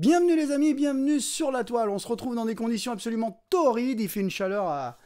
Bienvenue les amis, bienvenue sur la toile. On se retrouve dans des conditions absolument torrides. Il fait une chaleur à,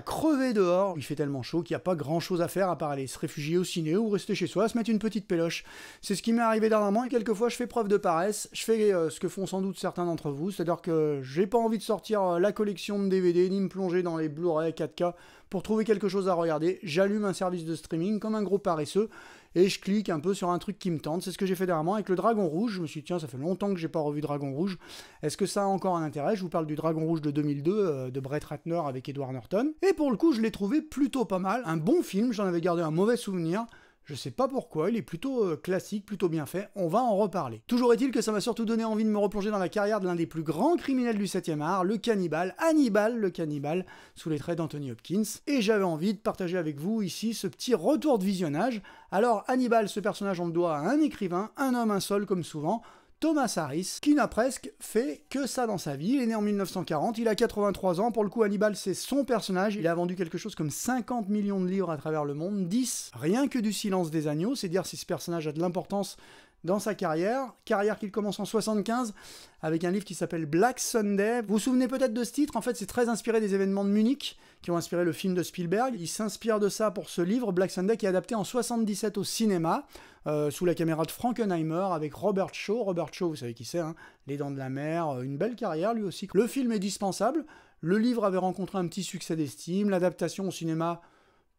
crever dehors. Il fait tellement chaud qu'il n'y a pas grand chose à faire à part aller se réfugier au ciné ou rester chez soi, se mettre une petite péloche. C'est ce qui m'est arrivé dernièrement et quelquefois je fais preuve de paresse. Je fais euh, ce que font sans doute certains d'entre vous, c'est-à-dire que j'ai pas envie de sortir euh, la collection de DVD ni me plonger dans les Blu-ray 4K pour trouver quelque chose à regarder. J'allume un service de streaming comme un gros paresseux et je clique un peu sur un truc qui me tente. C'est ce que j'ai fait dernièrement avec le Dragon Rouge. Je me suis dit, tiens, ça fait longtemps que j'ai pas revu Dragon Rouge. Est-ce que ça a encore un intérêt Je vous parle du Dragon Rouge de 2002 euh, de Brett Ratner avec Edward Norton. Et pour le coup, je l'ai trouvé plutôt pas mal. Un bon film, j'en avais gardé un mauvais souvenir. Je sais pas pourquoi, il est plutôt euh, classique, plutôt bien fait, on va en reparler. Toujours est-il que ça m'a surtout donné envie de me replonger dans la carrière de l'un des plus grands criminels du 7 e art, le cannibale, Hannibal le cannibale, sous les traits d'Anthony Hopkins, et j'avais envie de partager avec vous ici ce petit retour de visionnage. Alors Hannibal, ce personnage, on le doit à un écrivain, un homme, un sol comme souvent, Thomas Harris, qui n'a presque fait que ça dans sa vie. Il est né en 1940, il a 83 ans, pour le coup Hannibal c'est son personnage, il a vendu quelque chose comme 50 millions de livres à travers le monde, 10 rien que du silence des agneaux, c'est dire si ce personnage a de l'importance dans sa carrière, carrière qu'il commence en 75 avec un livre qui s'appelle Black Sunday. Vous vous souvenez peut-être de ce titre, en fait c'est très inspiré des événements de Munich qui ont inspiré le film de Spielberg. Il s'inspire de ça pour ce livre, Black Sunday, qui est adapté en 77 au cinéma, euh, sous la caméra de Frankenheimer, avec Robert Shaw. Robert Shaw, vous savez qui c'est, hein. Les Dents de la Mer, euh, une belle carrière lui aussi. Le film est dispensable, le livre avait rencontré un petit succès d'estime, l'adaptation au cinéma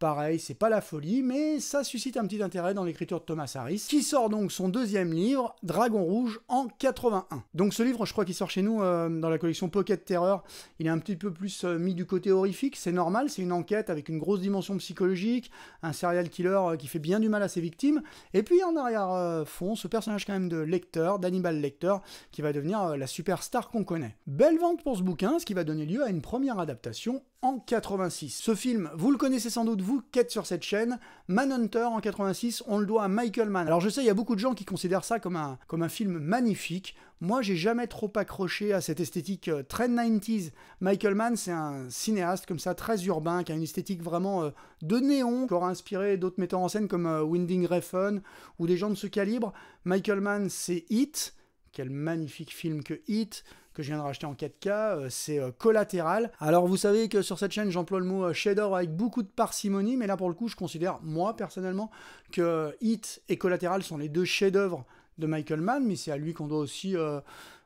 Pareil, c'est pas la folie, mais ça suscite un petit intérêt dans l'écriture de Thomas Harris, qui sort donc son deuxième livre, Dragon Rouge, en 81. Donc ce livre, je crois qu'il sort chez nous euh, dans la collection Pocket Terror. Il est un petit peu plus euh, mis du côté horrifique, c'est normal, c'est une enquête avec une grosse dimension psychologique, un serial killer euh, qui fait bien du mal à ses victimes. Et puis en arrière-fond, ce personnage quand même de lecteur, d'animal Lecteur, qui va devenir la superstar qu'on connaît. Belle vente pour ce bouquin, ce qui va donner lieu à une première adaptation en 86. Ce film, vous le connaissez sans doute, vous qui sur cette chaîne. Manhunter en 86, on le doit à Michael Mann. Alors je sais, il y a beaucoup de gens qui considèrent ça comme un, comme un film magnifique. Moi, j'ai jamais trop accroché à cette esthétique euh, très 90s. Michael Mann, c'est un cinéaste comme ça, très urbain, qui a une esthétique vraiment euh, de néon, qui aura inspiré d'autres metteurs en scène comme euh, Winding Refn ou des gens de ce calibre. Michael Mann, c'est Hit. Quel magnifique film que Hit que je viens de racheter en 4K, euh, c'est euh, collatéral. Alors vous savez que sur cette chaîne j'emploie le mot shader euh, avec beaucoup de parcimonie, mais là pour le coup je considère moi personnellement que Hit et Collateral sont les deux chefs-d'œuvre de Michael Mann, mais c'est à lui qu'on doit aussi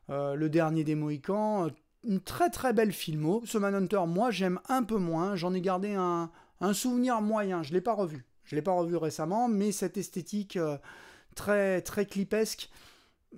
le dernier des Mohicans. Une très très belle filmo. Ce Manhunter, moi j'aime un peu moins, j'en ai gardé un, souvenir moyen, je ne l'ai pas revu. Je ne l'ai pas revu récemment, mais cette esthétique très très clipesque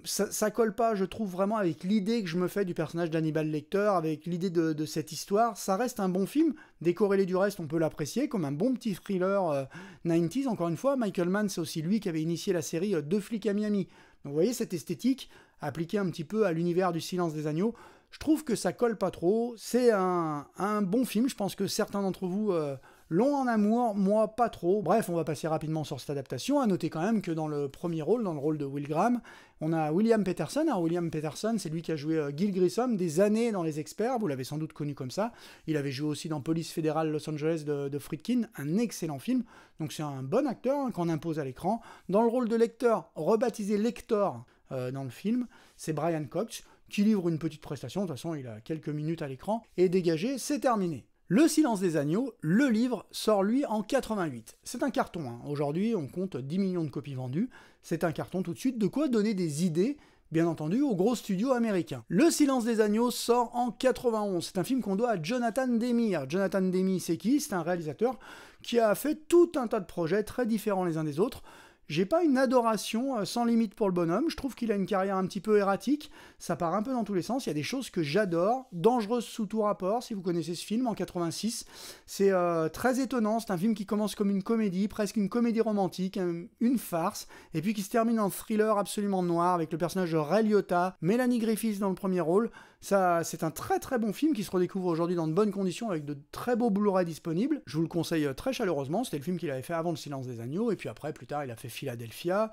ça, colle pas, je trouve, vraiment avec l'idée que je me fais du personnage d'Hannibal Lecter, avec l'idée de, cette histoire. Ça reste un bon film. Décorrélé du reste, on peut l'apprécier comme un bon petit thriller 90s. Euh, Encore une fois, Michael Mann, c'est aussi lui qui avait initié la série euh, Deux flics à Miami. Donc, vous voyez, cette esthétique appliquée un petit peu à l'univers du silence des agneaux, je trouve que ça colle pas trop. C'est un, bon film. Je pense que certains d'entre vous. Euh, Long en amour, moi pas trop. Bref, on va passer rapidement sur cette adaptation. À noter quand même que dans le premier rôle, dans le rôle de Will Graham, on a William Peterson. Alors William Peterson, c'est lui qui a joué euh, Gil Grissom des années dans Les Experts. Vous l'avez sans doute connu comme ça. Il avait joué aussi dans Police fédérale Los Angeles de, Friedkin, un excellent film. Donc c'est un bon acteur hein, qu'on impose à l'écran. Dans le rôle de lecteur, rebaptisé Lector euh, dans le film, c'est Brian Cox qui livre une petite prestation. De toute façon, il a quelques minutes à l'écran. Et dégagé, c'est terminé. Le silence des agneaux, le livre, sort lui en 88. C'est un carton, hein. aujourd'hui on compte 10 millions de copies vendues, c'est un carton tout de suite, de quoi donner des idées bien entendu, aux gros studios américains. Le Silence des Agneaux sort en 91. C'est un film qu'on doit à Jonathan Demir. Jonathan Demir, c'est qui C'est un réalisateur qui a fait tout un tas de projets très différents les uns des autres j'ai pas une adoration euh, sans limite pour le bonhomme. Je trouve qu'il a une carrière un petit peu erratique. Ça part un peu dans tous les sens. Il y a des choses que j'adore. Dangereuse sous tout rapport, si vous connaissez ce film en 86. C'est euh, très étonnant. C'est un film qui commence comme une comédie, presque une comédie romantique, euh, une farce, et puis qui se termine en thriller absolument noir avec le personnage de Ray Liotta, Mélanie Griffiths dans le premier rôle. Ça, c'est un très très bon film qui se redécouvre aujourd'hui dans de bonnes conditions avec de très beaux Blu-ray disponibles. Je vous le conseille euh, très chaleureusement. C'était le film qu'il avait fait avant Le Silence des Agneaux, et puis après, plus tard, il a fait Philadelphia.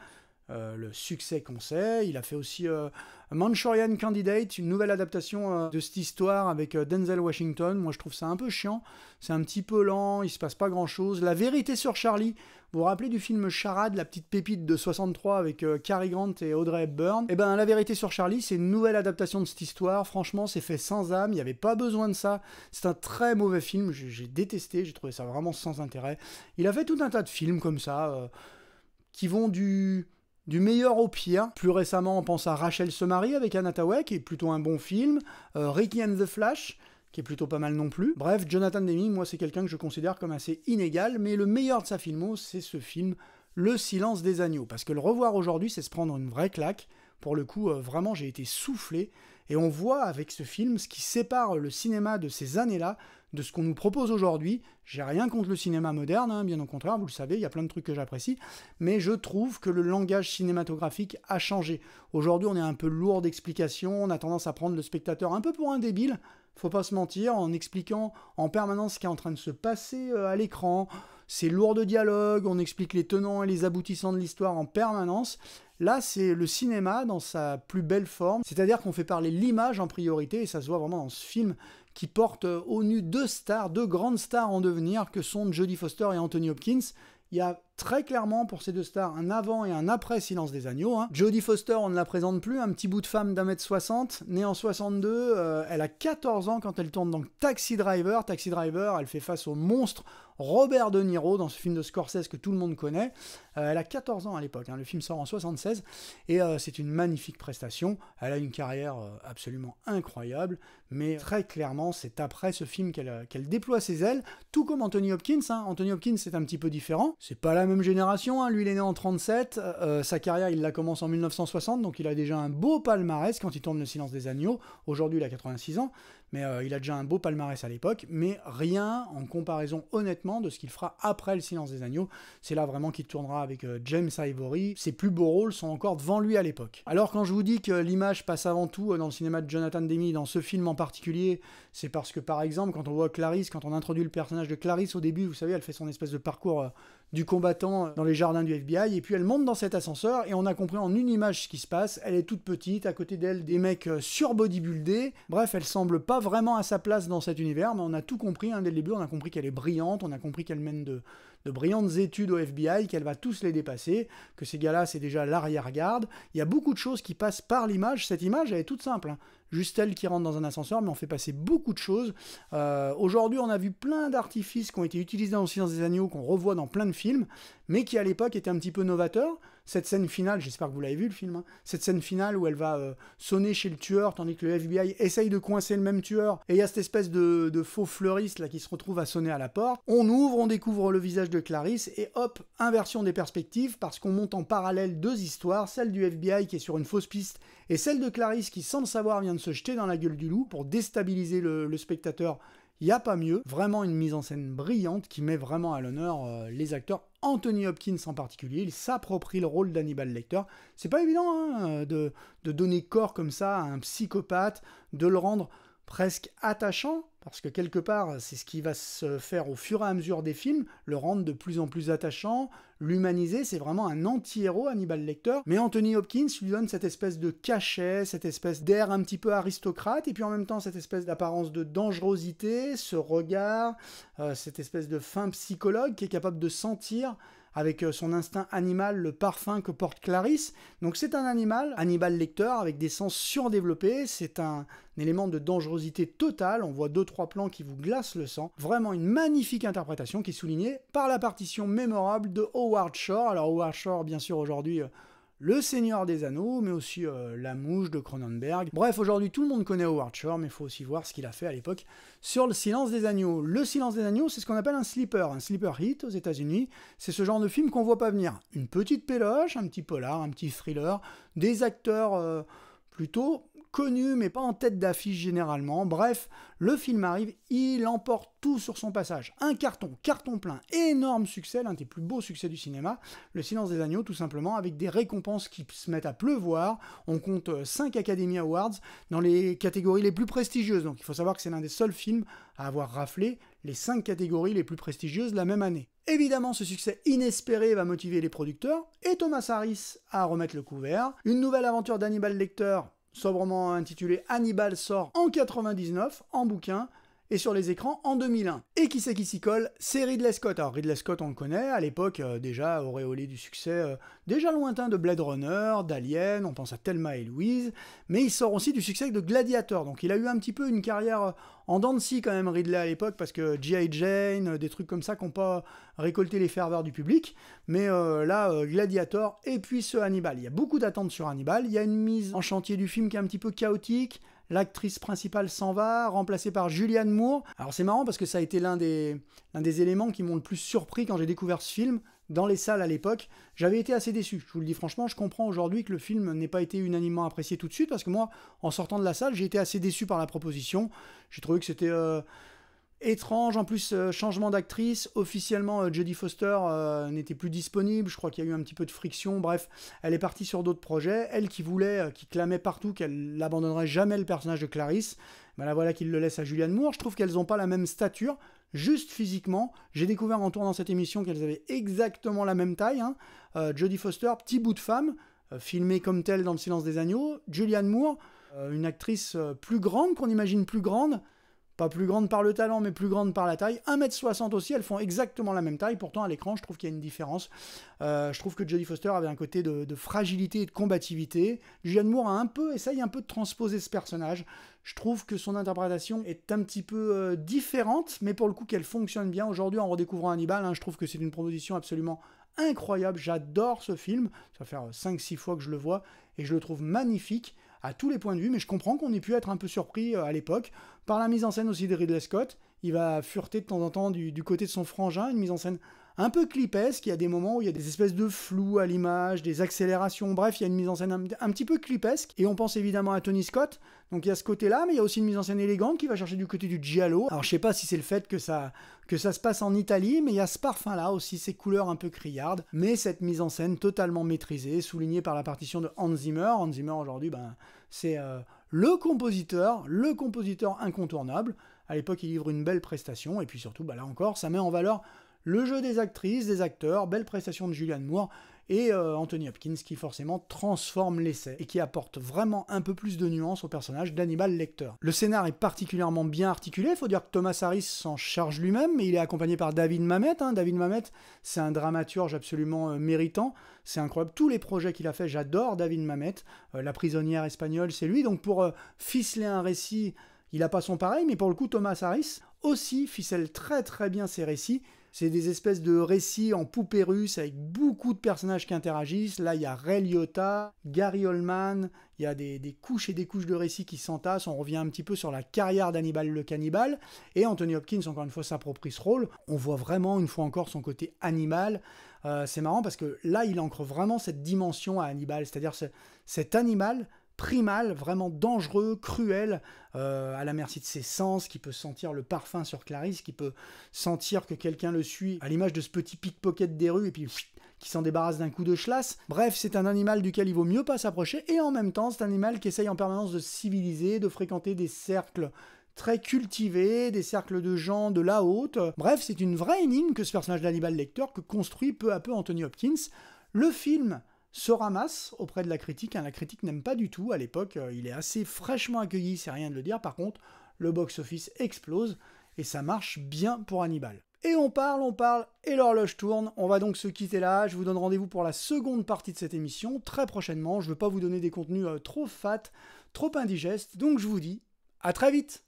Euh, le succès qu'on sait. Il a fait aussi euh, Manchurian Candidate, une nouvelle adaptation euh, de cette histoire avec Denzel Washington. Moi, je trouve ça un peu chiant. C'est un petit peu lent, il se passe pas grand-chose. La vérité sur Charlie. Vous vous rappelez du film Charade, la petite pépite de 63 avec Cary Grant et Audrey Hepburn Eh ben, La vérité sur Charlie, c'est une nouvelle adaptation de cette histoire. Franchement, c'est fait sans âme, il n'y avait pas besoin de ça. C'est un très mauvais film, j'ai détesté, j'ai trouvé ça vraiment sans intérêt. Il a fait tout un tas de films comme ça, qui vont du du meilleur au pire. Plus récemment, on pense à Rachel se marie avec Anataway, qui est plutôt un bon film. Euh, Ricky and the Flash, qui est plutôt pas mal non plus. Bref, Jonathan Deming, moi, c'est quelqu'un que je considère comme assez inégal, mais le meilleur de sa filmo, c'est ce film, Le silence des agneaux. Parce que le revoir aujourd'hui, c'est se prendre une vraie claque. Pour le coup, euh, vraiment, j'ai été soufflé. Et on voit avec ce film ce qui sépare le cinéma de ces années-là de ce qu'on nous propose aujourd'hui. J'ai rien contre le cinéma moderne, hein, bien au contraire, vous le savez, il y a plein de trucs que j'apprécie, mais je trouve que le langage cinématographique a changé. Aujourd'hui, on est un peu lourd d'explications, on a tendance à prendre le spectateur un peu pour un débile, faut pas se mentir, en expliquant en permanence ce qui est en train de se passer euh, à l'écran. C'est lourd de dialogues. on explique les tenants et les aboutissants de l'histoire en permanence, Là, c'est le cinéma dans sa plus belle forme, c'est-à-dire qu'on fait parler l'image en priorité, et ça se voit vraiment dans ce film qui porte euh, au nu deux stars, deux grandes stars en devenir que sont Jodie Foster et Anthony Hopkins, il y a très clairement pour ces deux stars un avant et un après Silence des Agneaux. Hein. Jodie Foster, on ne la présente plus, un petit bout de femme d'un mètre soixante, née en 62, euh, elle a 14 ans quand elle tourne dans Taxi Driver. Taxi Driver, elle fait face au monstre Robert De Niro dans ce film de Scorsese que tout le monde connaît. Euh, elle a 14 ans à l'époque, hein. le film sort en 76 et euh, c'est une magnifique prestation. Elle a une carrière absolument incroyable, mais très clairement c'est après ce film qu'elle déploie ses ailes, tout comme Anthony Hopkins. Hein. Anthony Hopkins c'est un petit peu différent, c'est pas la même génération, hein. lui il est né en 37, euh, sa carrière il la commence en 1960, donc il a déjà un beau palmarès quand il tombe Le silence des agneaux, aujourd'hui il a 86 ans, mais euh, il a déjà un beau palmarès à l'époque, mais rien en comparaison honnêtement de ce qu'il fera après Le Silence des Agneaux. C'est là vraiment qu'il tournera avec euh, James Ivory. Ses plus beaux rôles sont encore devant lui à l'époque. Alors quand je vous dis que l'image passe avant tout euh, dans le cinéma de Jonathan Demi, dans ce film en particulier, c'est parce que par exemple quand on voit Clarisse, quand on introduit le personnage de Clarisse au début, vous savez, elle fait son espèce de parcours du combattant dans les jardins du FBI, et puis elle monte dans cet ascenseur, et on a compris en une image ce qui se passe. Elle est toute petite, à côté d'elle des mecs surbodybuildés, bref, elle semble pas vraiment à sa place dans cet univers, mais on a tout compris hein, dès le début. On a compris qu'elle est brillante, on a compris qu'elle mène de, brillantes études au FBI, qu'elle va tous les dépasser, que ces gars-là, c'est déjà l'arrière-garde. Il y a beaucoup de choses qui passent par l'image. Cette image, elle est toute simple. Hein. Juste elle qui rentre dans un ascenseur, mais on fait passer beaucoup de choses. Euh, aujourd'hui, on a vu plein d'artifices qui ont été utilisés dans Silence des Agneaux, qu'on revoit dans plein de films, mais qui à l'époque étaient un petit peu novateurs. Cette scène finale, j'espère que vous l'avez vu le film, hein, cette scène finale où elle va euh, sonner chez le tueur tandis que le FBI essaye de coincer le même tueur et il y a cette espèce de, faux fleuriste là qui se retrouve à sonner à la porte. On ouvre, on découvre le visage de Clarisse et hop, inversion des perspectives parce qu'on monte en parallèle deux histoires, celle du FBI qui est sur une fausse piste et celle de Clarisse qui sans le savoir vient de se jeter dans la gueule du loup pour déstabiliser le spectateur il n'y a pas mieux. Vraiment une mise en scène brillante qui met vraiment à l'honneur euh, les acteurs. Anthony Hopkins en particulier, il s'approprie le rôle d'Hannibal Lecter. C'est pas évident hein, de, donner corps comme ça à un psychopathe, de le rendre presque attachant, parce que quelque part, c'est ce qui va se faire au fur et à mesure des films, le rendre de plus en plus attachant, l'humaniser, c'est vraiment un anti-héros, Hannibal Lecter. Mais Anthony Hopkins lui donne cette espèce de cachet, cette espèce d'air un petit peu aristocrate, et puis en même temps cette espèce d'apparence de dangerosité, ce regard, euh, cette espèce de fin psychologue qui est capable de sentir avec euh, son instinct animal, le parfum que porte Clarisse. Donc c'est un animal, animal lecteur, avec des sens surdéveloppés, c'est un, élément de dangerosité totale, on voit deux trois plans qui vous glacent le sang. Vraiment une magnifique interprétation qui est soulignée par la partition mémorable de Howard Shore. Alors Howard Shore, bien sûr, aujourd'hui... Euh, le Seigneur des Anneaux, mais aussi euh, La Mouche de Cronenberg. Bref, aujourd'hui tout le monde connaît Howard Shore, mais il faut aussi voir ce qu'il a fait à l'époque sur Le Silence des Agneaux. Le Silence des Agneaux, c'est ce qu'on appelle un sleeper, un sleeper hit aux États-Unis. C'est ce genre de film qu'on voit pas venir. Une petite péloche, un petit polar, un petit thriller, des acteurs euh, plutôt connu mais pas en tête d'affiche généralement. Bref, le film arrive, il emporte tout sur son passage. Un carton, carton plein, énorme succès, l'un des plus beaux succès du cinéma, Le silence des agneaux tout simplement, avec des récompenses qui se mettent à pleuvoir. On compte 5 euh, Academy Awards dans les catégories les plus prestigieuses, donc il faut savoir que c'est l'un des seuls films à avoir raflé les 5 catégories les plus prestigieuses la même année. Évidemment, ce succès inespéré va motiver les producteurs et Thomas Harris à remettre le couvert. Une nouvelle aventure d'Hannibal Lecter sobrement intitulé Hannibal sort en 99 en bouquin et sur les écrans en 2001. Et qui c'est qui s'y colle C'est Ridley Scott. Alors Ridley Scott, on le connaît, à l'époque euh, déjà auréolé du succès euh, déjà lointain de Blade Runner, d'Alien, on pense à Thelma et Louise, mais il sort aussi du succès de Gladiator. Donc il a eu un petit peu une carrière euh, en dents de scie quand même Ridley à l'époque, parce que G.I. Jane, des trucs comme ça qui n'ont pas récolté les ferveurs du public, mais là, Gladiator, et puis ce Hannibal. Il y a beaucoup d'attentes sur Hannibal, il y a une mise en chantier du film qui est un petit peu chaotique, L'actrice principale s'en va, remplacée par Julianne Moore. Alors c'est marrant parce que ça a été l'un des, des éléments qui m'ont le plus surpris quand j'ai découvert ce film dans les salles à l'époque. J'avais été assez déçu. Je vous le dis franchement, je comprends aujourd'hui que le film n'ait pas été unanimement apprécié tout de suite parce que moi, en sortant de la salle, j'ai été assez déçu par la proposition. J'ai trouvé que c'était... Euh, étrange. En plus, euh, changement d'actrice. Officiellement, euh, Jodie Foster euh, n'était plus disponible. Je crois qu'il y a eu un petit peu de friction. Bref, elle est partie sur d'autres projets. Elle qui voulait, qui clamait partout qu'elle n'abandonnerait jamais le personnage de Clarisse. Ben là, voilà qu'il le laisse à Julianne Moore. Je trouve qu'elles n'ont pas la même stature, juste physiquement. J'ai découvert en tournant cette émission qu'elles avaient exactement la même taille. Hein. Jodie Foster, petit bout de femme, filmée comme telle dans Le Silence des Agneaux. Julianne Moore, une actrice plus grande qu'on imagine plus grande pas plus grande par le talent, mais plus grande par la taille. 1m60 aussi, elles font exactement la même taille. Pourtant, à l'écran, je trouve qu'il y a une différence. Euh, je trouve que Jodie Foster avait un côté de, fragilité et de combativité. Julianne Moore a un peu, essaye un peu de transposer ce personnage. Je trouve que son interprétation est un petit peu euh, différente, mais pour le coup, qu'elle fonctionne bien. Aujourd'hui, en redécouvrant Hannibal, hein, je trouve que c'est une proposition absolument incroyable. J'adore ce film. Ça fait 5-6 euh, fois que je le vois et je le trouve magnifique à tous les points de vue, mais je comprends qu'on ait pu être un peu surpris euh, à l'époque par la mise en scène aussi de Ridley Scott. Il va fureter de temps en temps du côté de son frangin, une mise en scène un peu clipesque. Il y a des moments où il y a des espèces de flou à l'image, des accélérations. Bref, il y a une mise en scène un, petit peu clipesque. Et on pense évidemment à Tony Scott. Donc il y a ce côté-là, mais il y a aussi une mise en scène élégante qui va chercher du côté du giallo. Alors je sais pas si c'est le fait que ça, que ça se passe en Italie, mais il y a ce parfum-là aussi, ces couleurs un peu criardes. Mais cette mise en scène totalement maîtrisée, soulignée par la partition de Hans Zimmer. Hans Zimmer aujourd'hui, ben, c'est euh, le compositeur, le compositeur incontournable. À l'époque, il livre une belle prestation, et puis surtout, bah, là encore, ça met en valeur le jeu des actrices, des acteurs, belle prestation de Julianne Moore et euh, Anthony Hopkins qui forcément transforme l'essai et qui apporte vraiment un peu plus de nuances au personnage d'Hannibal Lecter. Le scénar est particulièrement bien articulé, il faut dire que Thomas Harris s'en charge lui-même, mais il est accompagné par David Mamet. Hein. David Mamet, c'est un dramaturge absolument euh, méritant, c'est incroyable. Tous les projets qu'il a fait, j'adore David Mamet. Euh, la prisonnière espagnole, c'est lui. Donc pour ficeler un récit, il n'a pas son pareil, mais pour le coup, Thomas Harris aussi ficelle très très bien ses récits c'est des espèces de récits en poupée russe avec beaucoup de personnages qui interagissent. Là, il y a Ray Liotta, Gary Oldman, il y a des, couches et des couches de récits qui s'entassent. On revient un petit peu sur la carrière d'Hannibal le cannibale. Et Anthony Hopkins, encore une fois, s'approprie ce rôle. On voit vraiment, une fois encore, son côté animal. Euh, c'est marrant parce que là, il ancre vraiment cette dimension à Hannibal, c'est-à-dire cet animal primal, vraiment dangereux, cruel, euh, à la merci de ses sens, qui peut sentir le parfum sur Clarisse, qui peut sentir que quelqu'un le suit, à l'image de ce petit pickpocket des rues, et puis qui s'en débarrasse d'un coup de chlasse. Bref, c'est un animal duquel il vaut mieux pas s'approcher, et en même temps, c'est un animal qui essaye en permanence de civiliser, de fréquenter des cercles très cultivés, des cercles de gens de la haute. Bref, c'est une vraie énigme que ce personnage d'animal lecteur, que construit peu à peu Anthony Hopkins. Le film se ramasse auprès de la critique. Hein. la critique n'aime pas du tout. À l'époque, euh, il est assez fraîchement accueilli, c'est rien de le dire. Par contre, le box-office explose et ça marche bien pour Hannibal. Et on parle, on parle, et l'horloge tourne. On va donc se quitter là. Je vous donne rendez-vous pour la seconde partie de cette émission très prochainement. Je ne veux pas vous donner des contenus euh, trop fat, trop indigestes. Donc je vous dis à très vite